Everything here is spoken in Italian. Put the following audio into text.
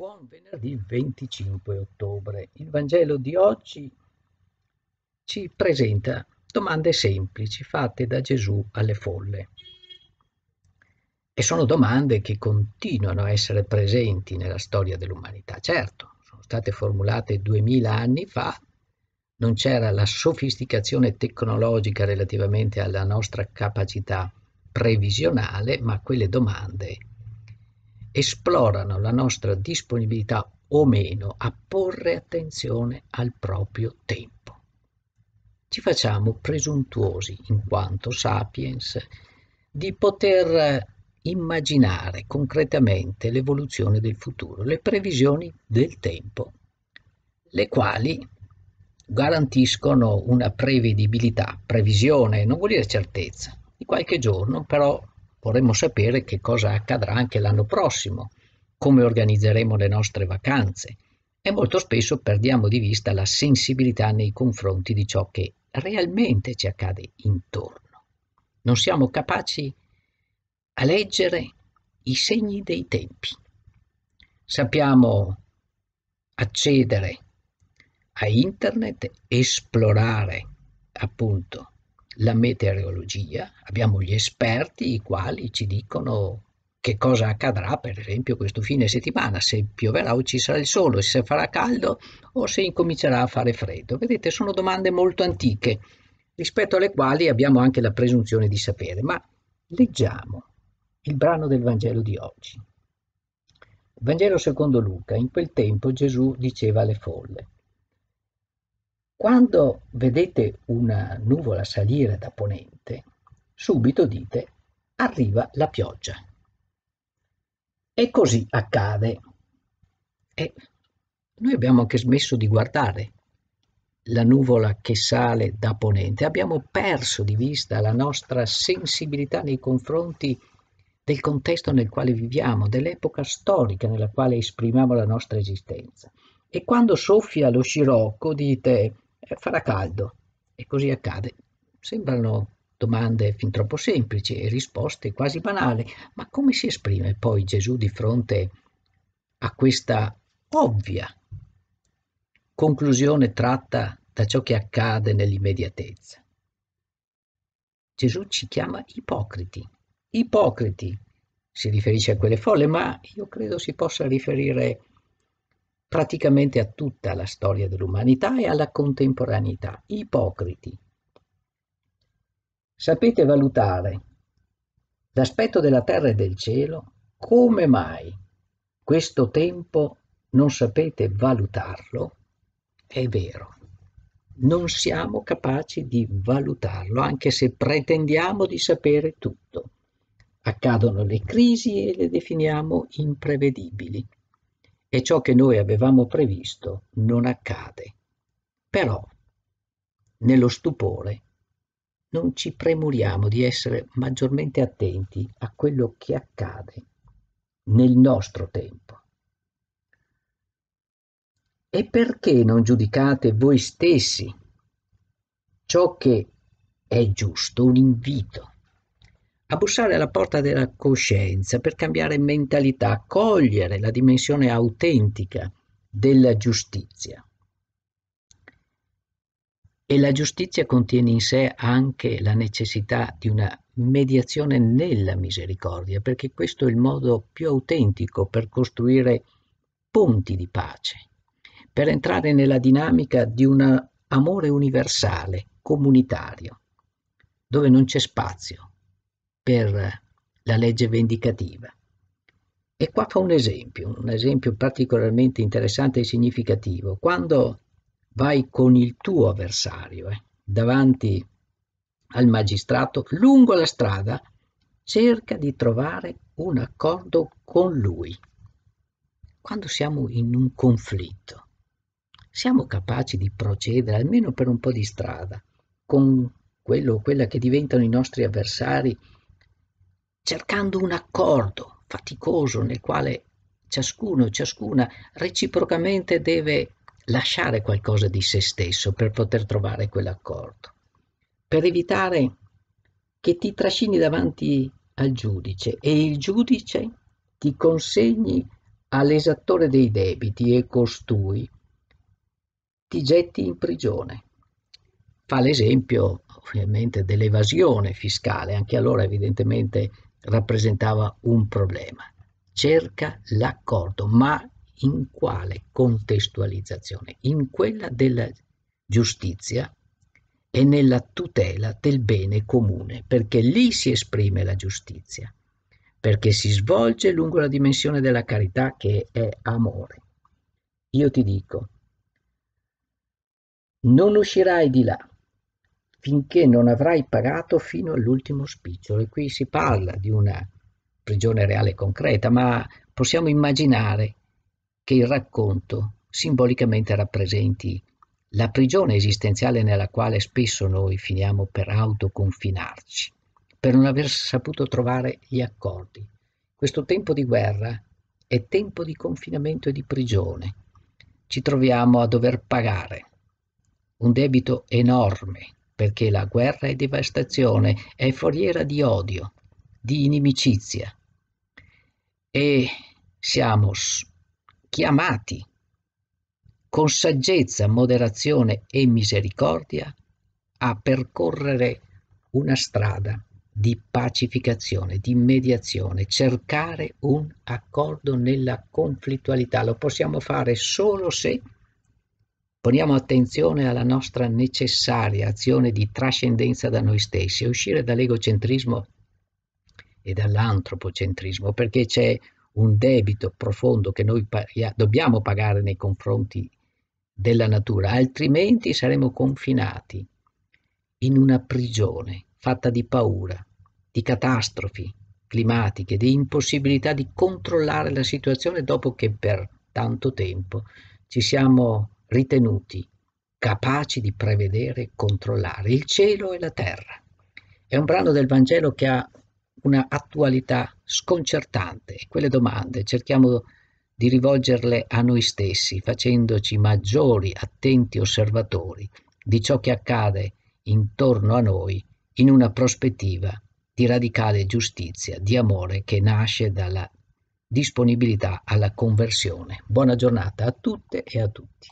Buon venerdì 25 ottobre. Il Vangelo di oggi ci presenta domande semplici fatte da Gesù alle folle. E sono domande che continuano a essere presenti nella storia dell'umanità. Certo, sono state formulate duemila anni fa, non c'era la sofisticazione tecnologica relativamente alla nostra capacità previsionale, ma quelle domande esplorano la nostra disponibilità o meno a porre attenzione al proprio tempo. Ci facciamo presuntuosi, in quanto sapiens, di poter immaginare concretamente l'evoluzione del futuro, le previsioni del tempo, le quali garantiscono una prevedibilità, previsione, non vuol dire certezza, di qualche giorno, però vorremmo sapere che cosa accadrà anche l'anno prossimo, come organizzeremo le nostre vacanze e molto spesso perdiamo di vista la sensibilità nei confronti di ciò che realmente ci accade intorno. Non siamo capaci a leggere i segni dei tempi. Sappiamo accedere a internet, esplorare appunto la meteorologia, abbiamo gli esperti i quali ci dicono che cosa accadrà per esempio questo fine settimana, se pioverà o ci sarà il sole, se farà caldo o se incomincerà a fare freddo. Vedete, sono domande molto antiche rispetto alle quali abbiamo anche la presunzione di sapere, ma leggiamo il brano del Vangelo di oggi. Vangelo secondo Luca, in quel tempo Gesù diceva alle folle, quando vedete una nuvola salire da ponente, subito dite arriva la pioggia. E così accade. E noi abbiamo anche smesso di guardare la nuvola che sale da ponente, abbiamo perso di vista la nostra sensibilità nei confronti del contesto nel quale viviamo, dell'epoca storica nella quale esprimiamo la nostra esistenza. E quando soffia lo scirocco dite eh, farà caldo. E così accade. Sembrano domande fin troppo semplici e risposte quasi banali, ma come si esprime poi Gesù di fronte a questa ovvia conclusione tratta da ciò che accade nell'immediatezza? Gesù ci chiama ipocriti. Ipocriti si riferisce a quelle folle, ma io credo si possa riferire a praticamente a tutta la storia dell'umanità e alla contemporaneità. Ipocriti. Sapete valutare l'aspetto della terra e del cielo? Come mai questo tempo non sapete valutarlo? È vero, non siamo capaci di valutarlo, anche se pretendiamo di sapere tutto. Accadono le crisi e le definiamo imprevedibili e ciò che noi avevamo previsto non accade. Però, nello stupore, non ci premuriamo di essere maggiormente attenti a quello che accade nel nostro tempo. E perché non giudicate voi stessi ciò che è giusto, un invito? a bussare alla porta della coscienza per cambiare mentalità, cogliere la dimensione autentica della giustizia. E la giustizia contiene in sé anche la necessità di una mediazione nella misericordia, perché questo è il modo più autentico per costruire ponti di pace, per entrare nella dinamica di un amore universale, comunitario, dove non c'è spazio per la legge vendicativa. E qua fa un esempio, un esempio particolarmente interessante e significativo. Quando vai con il tuo avversario eh, davanti al magistrato lungo la strada, cerca di trovare un accordo con lui. Quando siamo in un conflitto, siamo capaci di procedere almeno per un po' di strada con quello o quella che diventano i nostri avversari cercando un accordo faticoso nel quale ciascuno e ciascuna reciprocamente deve lasciare qualcosa di se stesso per poter trovare quell'accordo, per evitare che ti trascini davanti al giudice e il giudice ti consegni all'esattore dei debiti e costui ti getti in prigione. Fa l'esempio ovviamente dell'evasione fiscale, anche allora evidentemente rappresentava un problema. Cerca l'accordo, ma in quale contestualizzazione? In quella della giustizia e nella tutela del bene comune, perché lì si esprime la giustizia, perché si svolge lungo la dimensione della carità che è amore. Io ti dico, non uscirai di là finché non avrai pagato fino all'ultimo spicciolo. E qui si parla di una prigione reale concreta, ma possiamo immaginare che il racconto simbolicamente rappresenti la prigione esistenziale nella quale spesso noi finiamo per autoconfinarci, per non aver saputo trovare gli accordi. Questo tempo di guerra è tempo di confinamento e di prigione. Ci troviamo a dover pagare un debito enorme perché la guerra è devastazione, è foriera di odio, di inimicizia. E siamo chiamati con saggezza, moderazione e misericordia a percorrere una strada di pacificazione, di mediazione, cercare un accordo nella conflittualità. Lo possiamo fare solo se Poniamo attenzione alla nostra necessaria azione di trascendenza da noi stessi e uscire dall'egocentrismo e dall'antropocentrismo perché c'è un debito profondo che noi dobbiamo pagare nei confronti della natura, altrimenti saremo confinati in una prigione fatta di paura, di catastrofi climatiche, di impossibilità di controllare la situazione dopo che per tanto tempo ci siamo ritenuti capaci di prevedere e controllare il cielo e la terra. È un brano del Vangelo che ha una attualità sconcertante e quelle domande cerchiamo di rivolgerle a noi stessi facendoci maggiori attenti osservatori di ciò che accade intorno a noi in una prospettiva di radicale giustizia, di amore che nasce dalla disponibilità alla conversione. Buona giornata a tutte e a tutti.